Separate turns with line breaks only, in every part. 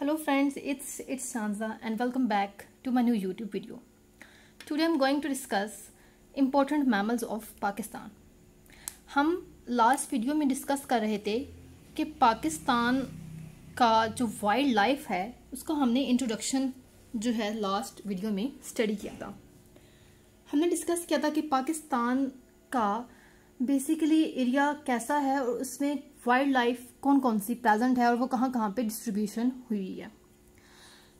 hello friends it's it's sanza and welcome back to my new youtube video today i'm going to discuss important mammals of pakistan हम last video में discuss कर रहे थे कि पाकिस्तान का जो wild life है उसको हमने इंट्रोडक्शन जो है लास्ट वीडियो में स्टडी किया था हमने डिस्कस किया था कि पाकिस्तान का बेसिकली एरिया कैसा है और उसमें वाइल्ड लाइफ कौन कौन सी प्रेजेंट है और वो कहाँ कहाँ पे डिस्ट्रीब्यूशन हुई है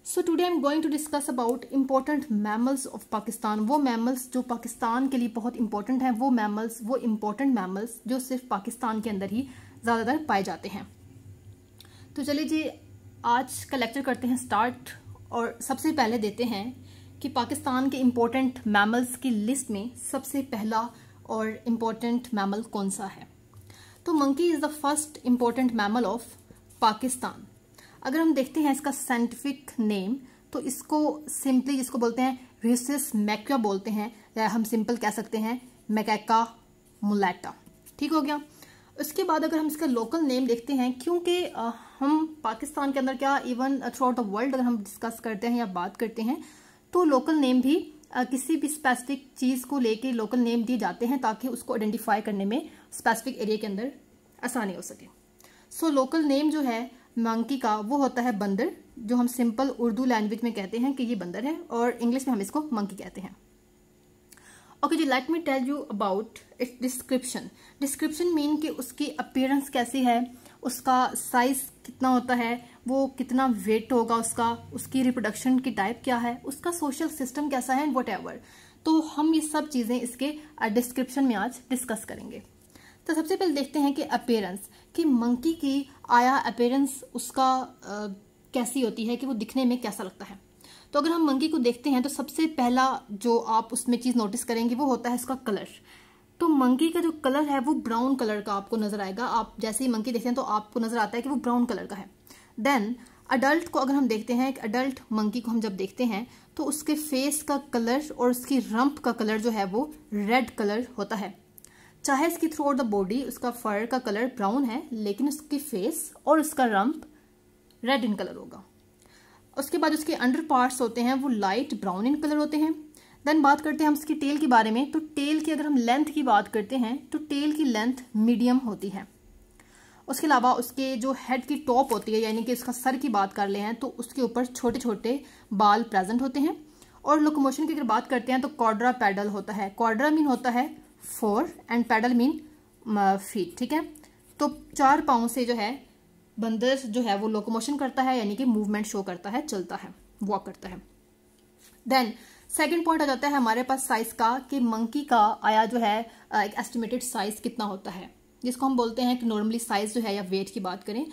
so today I am going to discuss about important mammals of Pakistan वो मैमल्स जो पाकिस्तान के लिए बहुत इंपॉर्टेंट हैं वो मैमल्स वो इम्पोर्टेंट मैमल्स जो सिर्फ पाकिस्तान के अंदर ही ज़्यादातर पाए जाते हैं तो चलिए जी आज का लेक्चर करते हैं स्टार्ट और सबसे पहले देते हैं कि पाकिस्तान के इम्पोर्टेंट मैमल्स की लिस्ट में सबसे पहला और इम्पोर्टेंट मैमल कौन सा है तो monkey is the first important mammal of Pakistan अगर हम देखते हैं इसका साइंटिफिक नेम तो इसको सिंपली जिसको बोलते हैं रिसिस मैक्या बोलते हैं या हम सिंपल कह सकते हैं मैकेका मुलाटा ठीक हो गया उसके बाद अगर हम इसका लोकल नेम देखते हैं क्योंकि हम पाकिस्तान के अंदर क्या even throughout the world अगर हम डिस्कस करते हैं या बात करते हैं तो लोकल नेम भी किसी भी स्पेसिफिक चीज़ को लेके लोकल नेम दिए जाते हैं ताकि उसको आइडेंटिफाई करने में स्पेसिफिक एरिया के अंदर आसानी हो सके सो लोकल नेम जो है मंकी का वो होता है बंदर जो हम सिंपल उर्दू लैंग्वेज में कहते हैं कि ये बंदर है और इंग्लिश में हम इसको मंकी कहते हैं ओके जी let me tell you about it description description mean कि उसकी अपीयरेंस कैसी है उसका साइज़ कितना होता है वो कितना वेट होगा उसका उसकी रिप्रोडक्शन की टाइप क्या है उसका सोशल सिस्टम कैसा है एंड वट तो हम ये सब चीज़ें इसके डिस्क्रिप्शन में आज डिस्कस करेंगे तो सबसे पहले देखते हैं कि अपेयरेंस कि मंकी की आया अपेयरेंस उसका आ, कैसी होती है कि वो दिखने में कैसा लगता है तो अगर हम मंकी को देखते हैं तो सबसे पहला जो आप उसमें चीज़ नोटिस करेंगे वो होता है उसका कलर तो मंकी का जो कलर है वो ब्राउन कलर का आपको नजर आएगा आप जैसे ही मंकी देखते हैं तो आपको नजर आता है कि वो ब्राउन कलर का है देन अडल्ट को अगर हम देखते हैं एक अडल्ट मंकी को हम जब देखते हैं तो उसके फेस का कलर और उसकी रंप का कलर जो है वो रेड कलर होता है चाहे इसकी थ्रू आउट द बॉडी उसका फर का कलर ब्राउन है लेकिन उसकी फेस और उसका रंप रेड इन कलर होगा उसके बाद उसके अंडर पार्ट्स होते हैं वो लाइट ब्राउन इन कलर होते हैं देन बात करते हैं हम इसकी टेल के बारे में तो टेल की अगर हम लेंथ की बात करते हैं तो टेल की लेंथ मीडियम होती है उसके अलावा उसके जो हेड की टॉप होती है यानी कि उसका सर की बात कर ले हैं तो उसके ऊपर छोटे छोटे बाल प्रेजेंट होते हैं और लोकोमोशन की अगर बात करते हैं तो कॉड्रा पैडल होता है कॉड्रा मीन होता है four and pedal mean feet ठीक है तो चार पाओ से जो है बंदर जो है वो लोकोमोशन करता है यानी कि मूवमेंट शो करता है चलता है वॉक करता है देन सेकेंड पॉइंट आ जाता है हमारे पास साइज का कि मंकी का आया जो है एक एस्टिमेटेड साइज कितना होता है जिसको हम बोलते हैं कि नॉर्मली साइज जो है या वेट की बात करें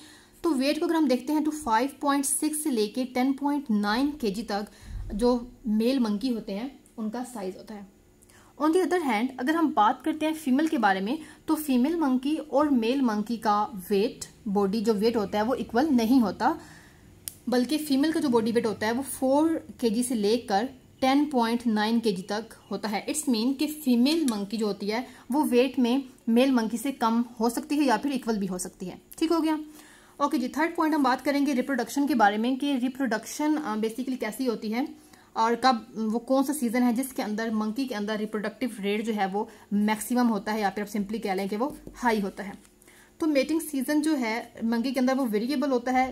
तो वेट को अगर हम देखते हैं तो 5.6 से लेके 10.9 पॉइंट तक जो मेल मंकी होते हैं उनका साइज होता है ऑन दी अदर हैंड अगर हम बात करते हैं फीमेल के बारे में तो फीमेल मंकी और मेल मंकी का वेट बॉडी जो वेट होता है वो इक्वल नहीं होता बल्कि फीमेल का जो बॉडी वेट होता है वो फोर के से लेकर टेन पॉइंट नाइन के जी तक होता है इट्स मीन कि फीमेल मंकी जो होती है वो वेट में मेल मंकी से कम हो सकती है या फिर इक्वल भी हो सकती है ठीक हो गया ओके जी थर्ड पॉइंट हम बात करेंगे रिप्रोडक्शन के बारे में कि रिप्रोडक्शन बेसिकली कैसी होती है और कब वो कौन सा सीजन है जिसके अंदर मंकी के अंदर रिप्रोडक्टिव रेट जो है वो मैक्सिमम होता है या फिर आप सिंपली कह लें कि वो हाई होता है तो मेटिंग सीजन जो है मंकी के अंदर वो वेरिएबल होता है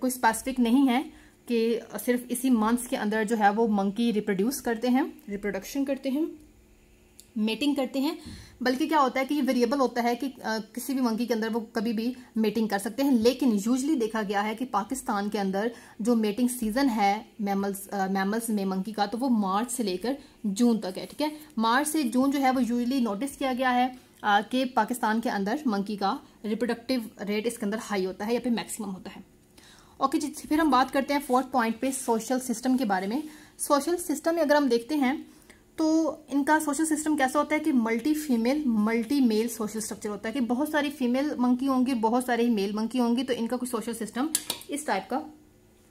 कोई स्पेसिफिक नहीं है कि सिर्फ इसी मंथ्स के अंदर जो है वो मंकी रिप्रोड्यूस करते हैं रिप्रोडक्शन करते हैं मेटिंग करते हैं बल्कि क्या होता है कि ये वेरिएबल होता है कि आ, किसी भी मंकी के अंदर वो कभी भी मेटिंग कर सकते हैं लेकिन यूजली देखा गया है कि पाकिस्तान के अंदर जो मेटिंग सीजन है मैमल्स मैमल्स में मंकी का तो वो मार्च से लेकर जून तक है ठीक है मार्च से जून जो है वो यूजली नोटिस किया गया है कि पाकिस्तान के अंदर मंकी का रिप्रोडक्टिव रेट इसके अंदर हाई होता है या फिर मैक्सिमम होता है ओके जी फिर हम बात करते हैं फोर्थ पॉइंट पे सोशल सिस्टम के बारे में सोशल सिस्टम में अगर हम देखते हैं तो इनका सोशल सिस्टम कैसा होता है कि multi female multi male social structure होता है कि बहुत सारी फीमेल मंकी होंगी बहुत सारी मेल मंकी होंगी तो इनका कोई सोशल सिस्टम इस टाइप का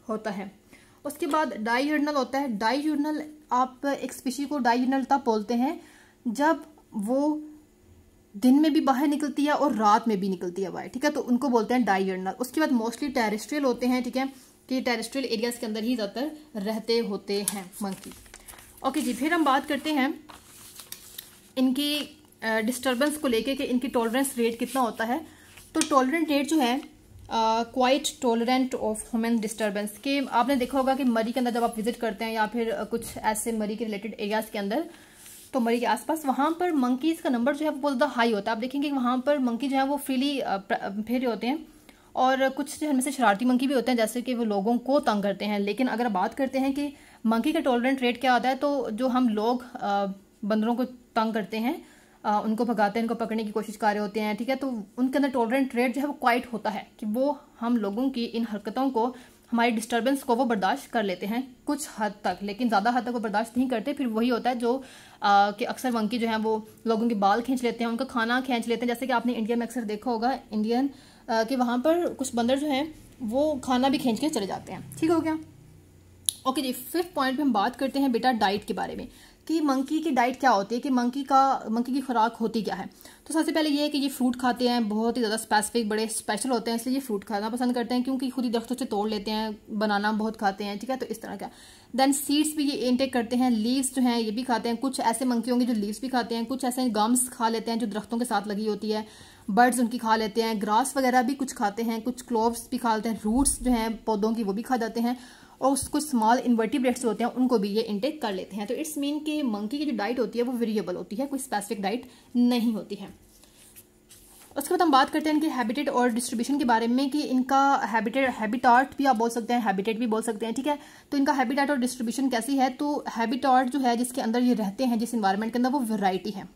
होता है उसके बाद डाई होता है डाई आप एक स्पीशी को डाई तब बोलते हैं जब वो दिन में भी बाहर निकलती है और रात में भी निकलती है बाहर ठीक है तो उनको बोलते हैं डायर्नल उसके बाद मोस्टली टेरेस्ट्रियल होते हैं ठीक है कि टेरिस्ट्रियल एरियाज के अंदर ही ज़्यादातर रहते होते हैं मंकी ओके जी फिर हम बात करते हैं इनकी डिस्टर्बेंस को लेके कि इनकी टॉलरेंस रेट कितना होता है तो टॉलरेंट रेट जो है quite tolerant of human disturbance के आपने देखा होगा कि मरी के अंदर जब आप विजिट करते हैं या फिर कुछ ऐसे मरी के रिलेटेड एरियाज के अंदर मरी के आसपास वहाँ पर मंकीज़ का नंबर जो है वो बहुत ज़्यादा हाई होता है आप देखेंगे वहाँ पर मंकी जो है वो फ्रीली फिर होते हैं और कुछ जो इनमें से शरारती मंकी भी होते हैं जैसे कि वो लोगों को तंग करते हैं लेकिन अगर बात करते हैं कि मंकी का टॉलरेंट रेट क्या होता है तो जो हम लोग बंदरों को तंग करते हैं उनको भगाते हैं उनको पकड़ने की कोशिश कर रहे होते हैं ठीक है तो उनके अंदर टॉलरेंट रेट जो है वो क्वाइट होता है कि वो हम लोगों की इन हरकतों को हमारी डिस्टर्बेंस को वो बर्दाश्त कर लेते हैं कुछ हद तक लेकिन ज़्यादा हद तक वो बर्दाश्त नहीं करते फिर वही होता है जो आ, कि अक्सर वंकी जो है वो लोगों के बाल खींच लेते हैं उनका खाना खींच लेते हैं जैसे कि आपने इंडिया में अक्सर देखा होगा इंडियन आ, कि वहाँ पर कुछ बंदर जो हैं वो खाना भी खींच के चले जाते हैं ठीक हो गया ओके जी फिफ्थ पॉइंट पे हम बात करते हैं बेटा डाइट के बारे में कि मंकी की डाइट क्या होती है कि मंकी का मंकी की खुराक होती क्या है तो सबसे पहले ये है कि ये फ्रूट खाते हैं बहुत ही ज़्यादा स्पेसिफिक बड़े स्पेशल होते हैं इसलिए ये फ्रूट खाना पसंद करते हैं क्योंकि खुद ही दरख्तों से तोड़ लेते हैं बनाना बहुत खाते हैं ठीक है तो इस तरह का देन सीड्स भी ये इनटेक करते हैं लीव्स जो हैं ये भी खाते हैं कुछ ऐसे मंकी होंगे जो लीव्स भी खाते हैं कुछ ऐसे गम्स खा लेते हैं जो दरख्तों के साथ लगी होती है बर्ड्स उनकी खा लेते हैं ग्रास वगैरह भी कुछ खाते हैं कुछ क्लोव्स भी खा लेते हैं रूट्स जो हैं पौधों की वो भी खा जाते हैं और कुछ स्मॉल इन्वर्टिब्रेट्स होते हैं उनको भी ये इंटेक कर लेते हैं तो इट्स मीन कि मंकी की जो डाइट होती है वो वेरिएबल होती है कोई स्पेसिफिक डाइट नहीं होती है उसके बाद हम बात करते हैं इनके हैबिटेट और डिस्ट्रीब्यूशन के बारे में कि इनका हैबिटेट हैबिटाट भी आप बोल सकते हैं हैबिटेट भी बोल सकते हैं ठीक है तो इनका हैबिटाट और डिस्ट्रीब्यूशन कैसी है तो हैबिटाट जो है जिसके अंदर ये रहते हैं जिस इन्वायरमेंट के अंदर वो वेराइटी है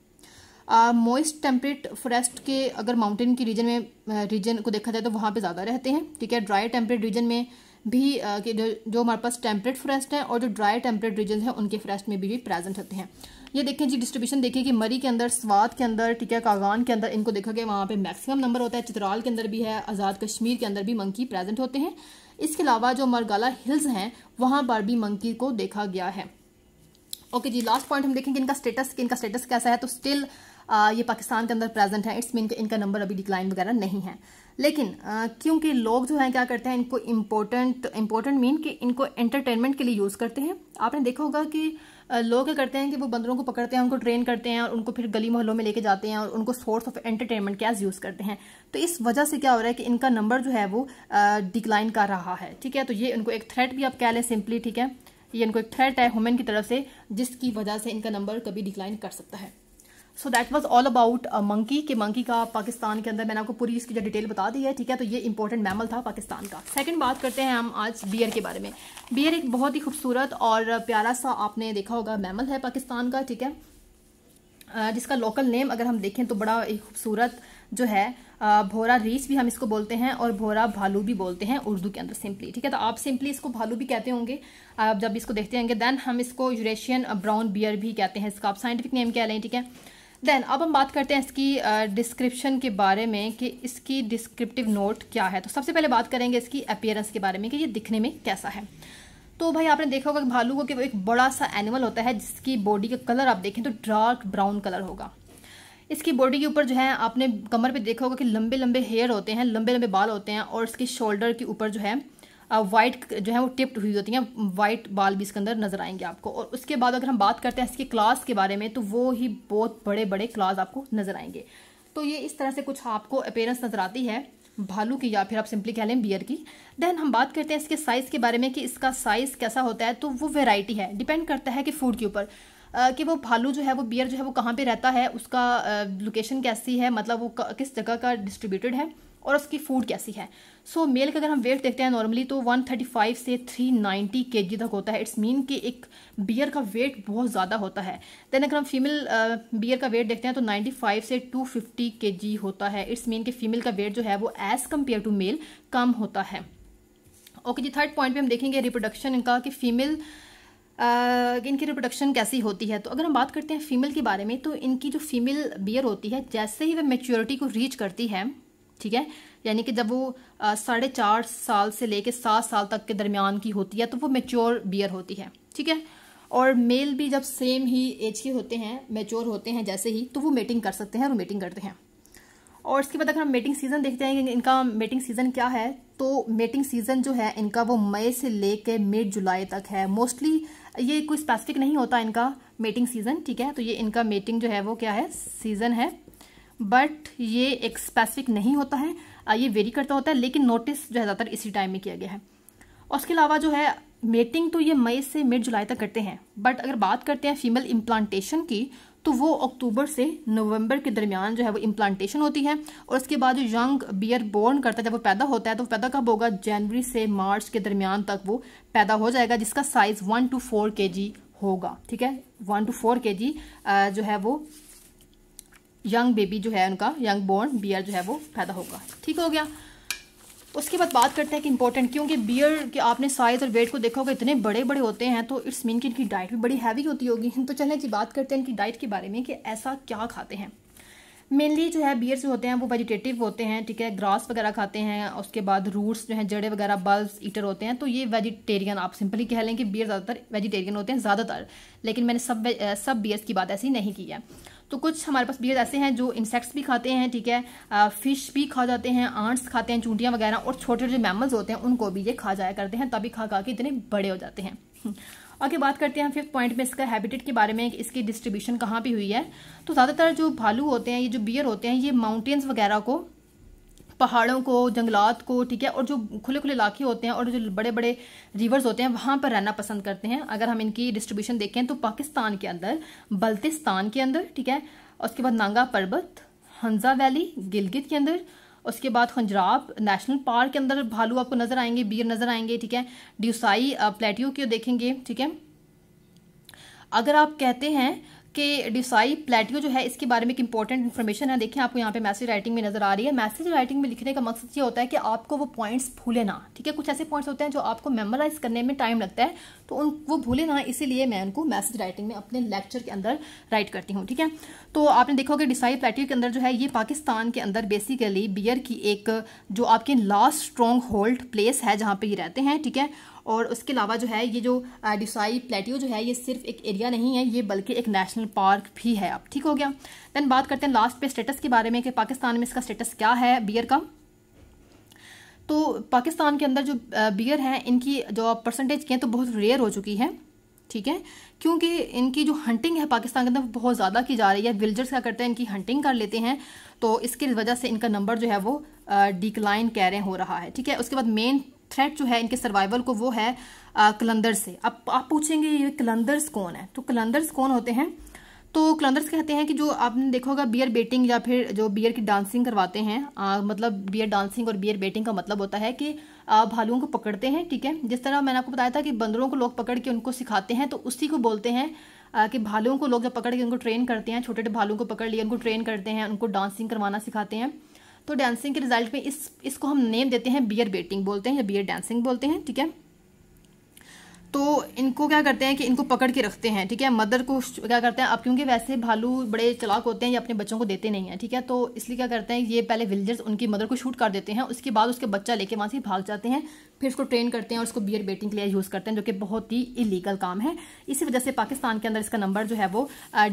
मोइस्ट टेम्परेट फॉरेस्ट के अगर माउंटेन की रीजन में रीजन को देखा जाए तो वहाँ पर ज़्यादा रहते हैं ठीक है ड्राई टेम्परेट रीजन में भी कि जो जो हमारे पास टेम्परेट फॉरेस्ट है और जो ड्राई टेम्परेट रीजन हैं उनके फॉरेस्ट में भी, भी प्रेजेंट होते हैं ये देखें जी डिस्ट्रीब्यूशन देखें कि मरी के अंदर स्वाद के अंदर ठीक है कागान के अंदर इनको देखा गया वहाँ पे मैक्सिमम नंबर होता है चित्राल के अंदर भी है आज़ाद कश्मीर के अंदर भी मंकी प्रेजेंट होते हैं इसके अलावा जो मरगाला हिल्स हैं वहाँ पर भी मंकी को देखा गया है ओके okay, जी लास्ट पॉइंट हम देखेंगे इनका स्टेटस इनका स्टेटस कैसा है तो स्टिल ये पाकिस्तान के अंदर प्रेजेंट है इट्स मीन कि इनका नंबर अभी डिक्लाइन वगैरह नहीं है लेकिन क्योंकि लोग जो हैं क्या करते हैं इनको इम्पोर्टेंट इम्पोर्टेंट मीन कि इनको एंटरटेनमेंट के लिए यूज़ करते हैं आपने देखा होगा कि लोग क्या करते हैं कि वो बंदरों को पकड़ते हैं उनको ट्रेन करते हैं और उनको फिर गली मोहल्लों में लेके जाते हैं और उनको सोर्स ऑफ एंटरटेनमेंट के यूज़ करते हैं तो इस वजह से क्या हो रहा है कि इनका नंबर जो है वो डिक्लाइन कर रहा है ठीक है तो ये इनको एक थ्रेट भी आप कह लें सिंपली ठीक है ये इनको एक थ्रेट है वुमेन की तरफ से जिसकी वजह से इनका नंबर कभी डिक्लाइन कर सकता है so that was all about monkey कि मंकी का पाकिस्तान के अंदर मैंने आपको पूरी इसकी जो डिटेल बता दी है ठीक है तो ये इंपॉर्टेंट मैमल था पाकिस्तान का सेकंड बात करते हैं हम आज बियर के बारे में बियर एक बहुत ही खूबसूरत और प्यारा सा आपने देखा होगा मैमल है पाकिस्तान का ठीक है uh, जिसका लोकल नेम अगर हम देखें तो बड़ा एक खूबसूरत जो है uh, भोरा रीस भी हम इसको बोलते हैं और भोरा भालू भी बोलते हैं उर्दू के अंदर सिंपली ठीक है तो आप सिंपली इसको भालू भी कहते होंगे आप जब इसको देखते होंगे देन हम इसको यूरेशियन ब्राउन बियर भी कहते हैं इसका आप साइंटिफिक नेम क्या लें ठीक है देन अब हम बात करते हैं इसकी डिस्क्रिप्शन uh, के बारे में कि इसकी डिस्क्रिप्टिव नोट क्या है तो सबसे पहले बात करेंगे इसकी अपियरेंस के बारे में कि ये दिखने में कैसा है तो भाई आपने देखा होगा भालू को कि वो एक बड़ा सा एनिमल होता है जिसकी बॉडी का कलर आप देखें तो डार्क ब्राउन कलर होगा इसकी बॉडी के ऊपर जो है आपने कमर पे देखा होगा कि लंबे लंबे हेयर होते हैं लंबे लंबे बाल होते हैं और इसके शोल्डर के ऊपर जो है वाइट जो है वो टिप्ट हुई होती हैं वाइट बाल भी इसके अंदर नज़र आएंगे आपको और उसके बाद अगर हम बात करते हैं इसके क्लास के बारे में तो वो ही बहुत बड़े बड़े क्लास आपको नज़र आएंगे तो ये इस तरह से कुछ आपको अपेयरेंस नज़र आती है भालू की या फिर आप सिंपली कह लें बियर की देन हम बात करते हैं इसके साइज़ के बारे में कि इसका साइज़ कैसा होता है तो वो वेराइटी है डिपेंड करता है कि फूड के ऊपर कि वो भालू जो है वो बियर जो है वो कहाँ पे रहता है उसका लोकेशन कैसी है मतलब वो किस जगह का डिस्ट्रीब्यूटेड है और उसकी फूड कैसी है सो so, मेल का अगर हम वेट देखते हैं नॉर्मली तो 135 से 390 केजी तक होता है इट्स मीन कि एक बियर का वेट बहुत ज़्यादा होता है देन अगर हम फीमेल बियर uh, का वेट देखते हैं तो 95 से 250 केजी होता है इट्स मीन कि फीमेल का वेट जो है वो एज़ कम्पेयर टू मेल कम होता है ओके okay, जी थर्ड पॉइंट पे हम देखेंगे रिप्रोडक्शन इनका कि फीमेल Uh, इनकी रिप्रोडक्शन कैसी होती है तो अगर हम बात करते हैं फीमेल के बारे में तो इनकी जो फीमेल बियर होती है जैसे ही वह मेच्योरिटी को रीच करती है ठीक है यानी कि जब वो साढ़े चार साल से लेके सात साल तक के दरमियान की होती है तो वो मेच्योर बियर होती है ठीक है और मेल भी जब सेम ही एज के होते हैं मेच्योर होते हैं जैसे ही तो वो मेटिंग कर सकते हैं और मेटिंग करते हैं और इसके बाद अगर हम मेटिंग सीज़न देखते हैं कि इनका मेटिंग सीज़न क्या है तो मेटिंग सीज़न जो है इनका वो मई से ले कर मिड जुलाई तक है मोस्टली ये कोई स्पेसिफिक नहीं होता इनका मेटिंग सीज़न ठीक है तो ये इनका मेटिंग जो है वो क्या है सीज़न है बट ये एक स्पेसिफिक नहीं होता है ये वेरी करता होता है लेकिन नोटिस जो है ज़्यादातर इसी टाइम में किया गया है और उसके अलावा जो है मेटिंग तो ये मई से मिड जुलाई तक करते हैं बट अगर बात करते हैं फीमेल इम्प्लांटेशन की तो वो अक्टूबर से नवंबर के दरमियान जो है वो इम्प्लांटेशन होती है और उसके बाद जो यंग बियर बोर्न करता है जब वो पैदा होता है तो पैदा कब होगा जनवरी से मार्च के दरमियान तक वो पैदा हो जाएगा जिसका साइज़ वन टू फोर के होगा ठीक है वन टू फोर के जो है वो यंग बेबी जो है उनका यंग बॉर्न बियर जो है वो पैदा होगा ठीक हो गया उसके बाद बात करते हैं कि इंपॉर्टेंट क्योंकि बियर के आपने साइज़ और वेट को देखा होगा इतने बड़े बड़े होते हैं तो इट्स मीन कि इनकी डाइट भी बड़ी हैवी होती होगी तो चलें जी बात करते हैं इनकी डाइट के बारे में कि ऐसा क्या खाते हैं मेनली जो है बियर्स होते हैं वो वेजिटेटिव होते हैं ठीक है ग्रास वगैरह खाते हैं उसके बाद रूट्स जो हैं जड़े वगैरह बल्ब ईटर होते हैं तो ये वेजिटेरियन आप सिंपली कह लें कि बियर ज़्यादातर वेजिटेरियन होते हैं ज़्यादातर लेकिन मैंने सब सब बियर्स की बात ऐसी नहीं की है तो कुछ हमारे पास बियर ऐसे हैं जो इंसेक्ट्स भी खाते हैं ठीक है आ, फिश भी खा जाते हैं आंट्स खाते हैं चूंटियाँ वगैरह और छोटे जो मैमल्स होते हैं उनको भी ये खा जाया करते हैं तभी खा खा के इतने बड़े हो जाते हैं आगे बात करते हैं फिफ्थ पॉइंट में इसका हैबिटेट के बारे में इसकी डिस्ट्रीब्यूशन कहाँ पे हुई है तो ज़्यादातर जो भालू होते हैं ये जो बियर होते हैं ये माउंटेन्स वगैरह को पहाड़ों को जंगलात को ठीक है और जो खुले खुले इलाके होते हैं और जो बड़े बड़े रिवर्स होते हैं वहाँ पर रहना पसंद करते हैं अगर हम इनकी डिस्ट्रीब्यूशन देखें तो पाकिस्तान के अंदर बल्तिस्तान के अंदर ठीक है उसके बाद नांगा पर्वत हंजा वैली गिलगित के अंदर उसके बाद खंजराब नेशनल पार्क के अंदर भालू आपको नज़र आएंगे बियर नज़र आएंगे ठीक है ड्यूसाई प्लेटियो की देखेंगे ठीक है अगर आप कहते हैं कि डिसाई प्लेटियो जो है इसके बारे में एक इंपॉर्टेंट इन्फॉर्मेशन है देखिए आपको यहाँ पे मैसेज राइटिंग में नजर आ रही है मैसेज राइटिंग में लिखने का मकसद ये होता है कि आपको वो पॉइंट्स भूले ना ठीक है कुछ ऐसे पॉइंट्स होते हैं जो आपको मेमोराइज करने में टाइम लगता है तो उन वो भूले ना इसीलिए मैं उनको मैसेज राइटिंग में अपने लेक्चर के अंदर राइट करती हूँ ठीक है तो आपने देखा कि डिसाई प्लेटियो के अंदर जो है ये पाकिस्तान के अंदर बेसिकली बियर की एक जो आपकी लास्ट स्ट्रॉन्ग होल्ड प्लेस है जहाँ पर ये रहते हैं ठीक है और उसके अलावा जो है ये जो डिसाई प्लेटियो जो है ये सिर्फ एक एरिया नहीं है ये बल्कि एक नेशनल पार्क भी है अब ठीक हो गया दैन बात करते हैं लास्ट पे स्टेटस के बारे में कि पाकिस्तान में इसका स्टेटस क्या है बियर का तो पाकिस्तान के अंदर जो बियर हैं इनकी जो परसेंटेज की हैं तो बहुत रेयर हो चुकी है ठीक है क्योंकि इनकी जो हंटिंग है पाकिस्तान के अंदर बहुत ज़्यादा की जा रही है विल्जर्स क्या करते हैं इनकी हंटिंग कर लेते हैं तो इसकी वजह से इनका नंबर जो है वो डिक्लाइन कह रहे हो रहा है ठीक है उसके बाद मेन थ्रेट जो है इनके सर्वाइवल को वो है कलंदर से अब आप पूछेंगे ये कलंदर्स कौन है तो कलंदर्स कौन होते हैं तो कलंदर्स कहते हैं कि जो आपने देखा होगा बियर बेटिंग या फिर जो बियर की डांसिंग करवाते हैं आ, मतलब बियर डांसिंग और बियर बेटिंग का मतलब होता है कि भालुओं को पकड़ते हैं ठीक है जिस तरह मैंने आपको बताया था कि बंदरों को लोग पकड़ के उनको सिखाते हैं तो उसी को बोलते हैं कि भालुओं को लोग जब पकड़ के उनको ट्रेन करते हैं छोटे छोटे भालुओं को पकड़ लिए उनको ट्रेन करते हैं उनको डांसिंग करवाना सिखाते हैं तो डांसिंग के रिजल्ट में इस इसको हम नेम देते हैं बियर बेटिंग बोलते हैं या बियर डांसिंग बोलते हैं ठीक है तो इनको क्या करते हैं कि इनको पकड़ के रखते हैं ठीक है मदर को क्या करते हैं अब क्योंकि वैसे भालू बड़े चलाक होते हैं ये अपने बच्चों को देते नहीं हैं ठीक है तो इसलिए क्या करते हैं ये पहले विलेजर्स उनकी मदर को शूट कर देते हैं उसके बाद उसके बच्चा लेके वहाँ से भाग जाते हैं फिर उसको ट्रेन करते हैं और उसको बियर बेटिंग के लिए यूज़ करते हैं जो कि बहुत ही इलीगल काम है इसी वजह से पाकिस्तान के अंदर इसका नंबर जो है वो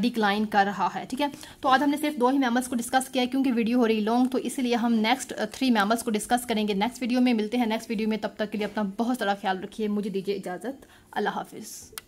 डिक्लाइन कर रहा है ठीक है तो आज हमने सिर्फ दो ही मैमल्स को डिस्कस किया है क्योंकि वीडियो हो रही लॉन्ग तो इसलिए हम नेक्स्ट थ्री मैमल्स को डिस्कस करेंगे नेक्स्ट वीडियो में मिलते हैं नेक्स्ट वीडियो में तब तक के लिए अपना बहुत सारा ख्याल रखिए मुझे दीजिए इजाज़त अल्लाह हाफिज़